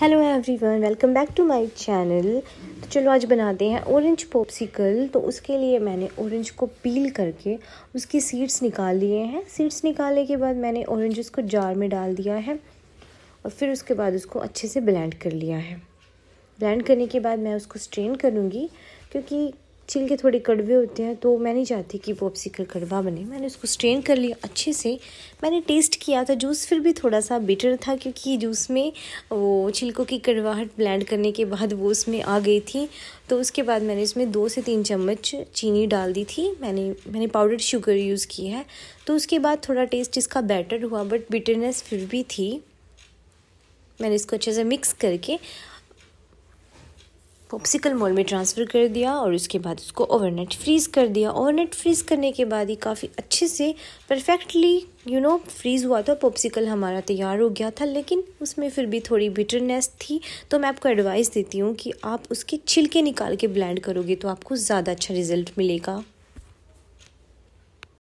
hello everyone welcome back to my channel तो चलो आज बनाते हैं ऑरेंज पॉप्सिकल तो उसके लिए मैंने ऑरेंज को पील करके उसकी सीड्स निकाल लिए हैं सीड्स निकालने के बाद मैंने औरेंज को जार में डाल दिया है और फिर उसके बाद उसको अच्छे से ब्लेंड कर लिया है ब्लेंड करने के बाद मैं उसको स्ट्रेन करूँगी क्योंकि छिलके थोड़े कड़वे होते हैं तो मैं नहीं चाहती कि पॉप्सिकल कड़वा बने मैंने उसको स्ट्रेन कर लिया अच्छे से मैंने टेस्ट किया था जूस फिर भी थोड़ा सा बेटर था क्योंकि जूस में वो छिलकों की कड़वाहट ब्लेंड करने के बाद वो उसमें आ गई थी तो उसके बाद मैंने इसमें दो से तीन चम्मच चीनी डाल दी थी मैंने मैंने पाउडर शुगर यूज़ की है तो उसके बाद थोड़ा टेस्ट इसका बेटर हुआ बट बिटरनेस फिर भी थी मैंने इसको अच्छे से मिक्स करके पॉप्सिकल मॉल में ट्रांसफ़र कर दिया और उसके बाद उसको ओवरनाइट फ्रीज़ कर दिया ओवरनाइट फ्रीज़ करने के बाद ही काफ़ी अच्छे से परफेक्टली यू नो फ्रीज़ हुआ था पॉप्सिकल हमारा तैयार हो गया था लेकिन उसमें फिर भी थोड़ी बिटरनेस थी तो मैं आपको एडवाइस देती हूँ कि आप उसके छिलके निकाल के ब्लेंड करोगे तो आपको ज़्यादा अच्छा रिजल्ट मिलेगा